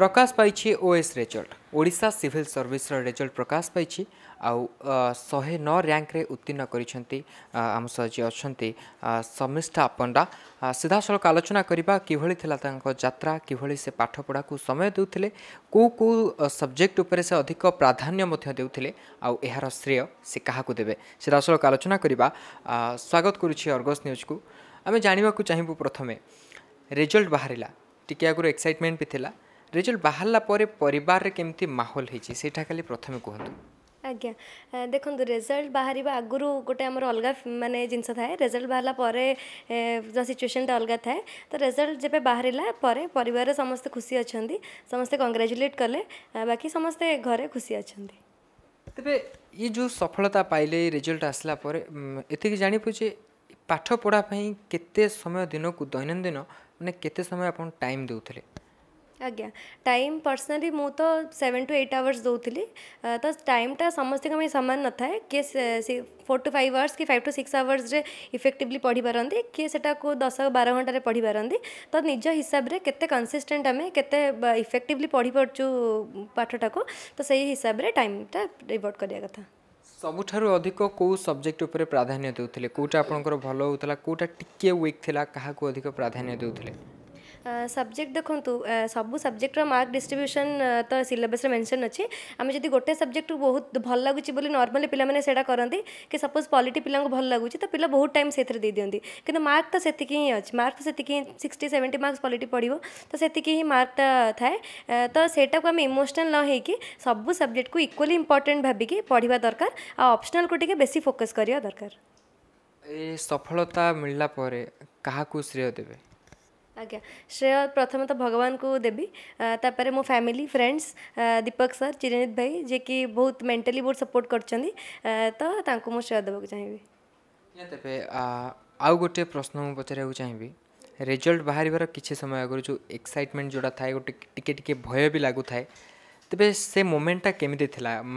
প্রকাশ পাইছে OS result Odisha civil সর্ভিসর result প্রকাশ পাইছে আউ শহে ন র্যাঙ্করে উত্তীর্ণ করেছেন আম সহ যে অনেক সমিষ্ঠা পণ্ডা সিধাসলখ আলোচনা করা কিভাবে লা তাঁর যাত্রা কিভাবে সে পাঠপড়া সময় দেউলে কেউ কেউ সবজেক্ট উপরে সে অধিক প্রাধান্য দেউলে আহার শ্রেয় সে কাহকু দেবে সিধাসলখ আলোচনা করা স্বাগত করুছি অর্গস নিউজকু আমি জাঁয়া চাহিবু প্রথমে রেজল্ট বাহারা টিকি আগুর এক্সাইটমেন্ট বি লা रिजल्ट बाहर पर कमी माहौल होटा खाली प्रथम कहतु आज्ञा देखो रेजल्ट बाहर आगुरी गोटे आम अलग मानने जिन थाए रेजल्ट बाहर जो सिचुएशन टा अलग थाए तो रेजल्ट जब बाहर पर समस्त खुशी अच्छा समस्ते कंग्राचुलेट कले बाकी समस्ते घरे खुशी अच्छा तेरे ये जो सफलता पाइले रेजल्ट आसला जानपुजे पाठ पढ़ापाई के समय दिन को दैनन्दिन मैंने के समय आप टाइम दे अज्ञा टाइम पर्सनली मु तो सेवेन टू एट आवर्स दे तो टाइम टा समस्त सामान न था किए फोर टू फाइव आवर्स कि five to six hours effectively पढ़ी पारती किए से दस बार घंटे पढ़ी पारती तो निज हिसाब से कैसे कनसीस्टेन्ट आम के इफेक्टिवली पढ़ी पार्चु पाठटा को तो से हिसाब से टाइमटा रिवर्ट कराया कथ सबुठ अधिक कौ सब्जेक्ट उपर प्राधान्य दे कौटा आप भल होता कौटा टिके विक्ला क्या अधिक प्राधान्य दे सब्जेक्ट देखु सब सब्जेक्टर मार्क डिस्ट्रब्यूशन तो सिलेबस मेनसन अच्छे आम जब गोटे सब्जेक्ट बहुत भल लगुच नर्माली पे से करती कि सपोज पलिटी पिला भल लगुच तो पिला बहुत टाइम से दिखती कि मार्क तो से अच्छे मार्क तो से सिक्सटी सेवेन्टी मार्क्स पलिटी पढ़ो तो से ही मार्कटा थाए तो सेटा को आम इमोशनाल न होकि सब्जेक्ट को इक्वाली इम्पोर्टाट भाविक पढ़ा दरकार आ को बेस फोकस करवा दरकार सफलता मिलला क्या श्रेय देवे आज्ञा श्रेय प्रथम तो भगवान को देवी तापर मो family friends Deepak sir Chiranjit भाई जे कि बहुत मेंटली बहुत सपोर्ट कर तो श्रेय देवा चाहिए तेरे आउ गोटे प्रश्न मुझे पचार चाहिए रेजल्ट बाहर कि समय आगे जो एक्साइटमेंट जोड़ा था टे टे भय भी लगू थाए तेज से मोमेंटा केमी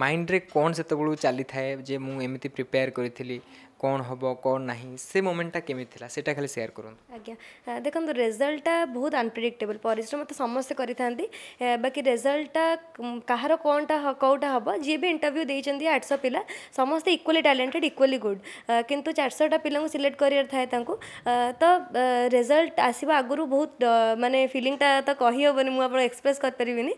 माइंड रे कौन से चली था मुझे प्रिपेयर करी कौन हम कौन ना से मोमेंटा केमी खाली सेयार कर देखो रेजल्टा बहुत अनप्रिडिक्टेबल पिश्रम तो समस्ते बाकी रेजल्टा कह रहा कौटा हम जी भी इंटरव्यू दे आठश पिला समस्त इक्वली टैलेंटेड इक्वली गुड कि चारशटा पिला सिलेक्ट कर तो रेजल्ट आसवा आगु बहुत मानने फिलिंगटा तो कही कहीहबन मुझे एक्सप्रेस कर करपरिनी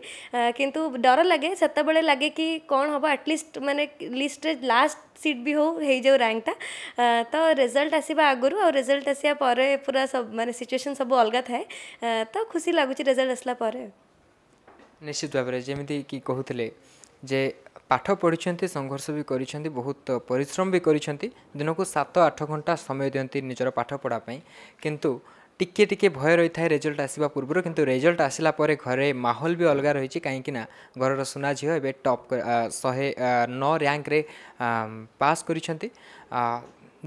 कि डर लगे से लगे कि कौन हम आटलिस्ट मानने लिस्ट लास्ट सीट भी हो जाए रैंकटा तजल्ट आसु अेजल्ट आसिपर पुरा म सिचुएसन सब अलगा थाए तो खुसी लागु रेजल्ट आसला निश्चित भावना जे पाठ पढिन्छ संघर्ष बहुत परिश्रम गरिनक सत आठ घंटा समय दिन निज पाठ पढाप টিকিয়ে টিকিয়ে ভয় রয়েছে রেজল্ট আসা পূর্ব কিন্তু রেজল্ট আসলা পরে ঘরে মাহল বি অলগা রয়েছে কাইকি না ঘরর সোনা ঝিও এবে টপ শহে ন র্যাঙ্করে পাস করেছেন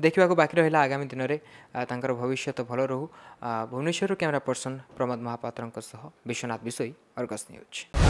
देखा बाकी रहा आगामी दिन में भविष्य भल रू Bhubaneswar camera person Pramod Mahapatra Biswanath Bishoi Argus news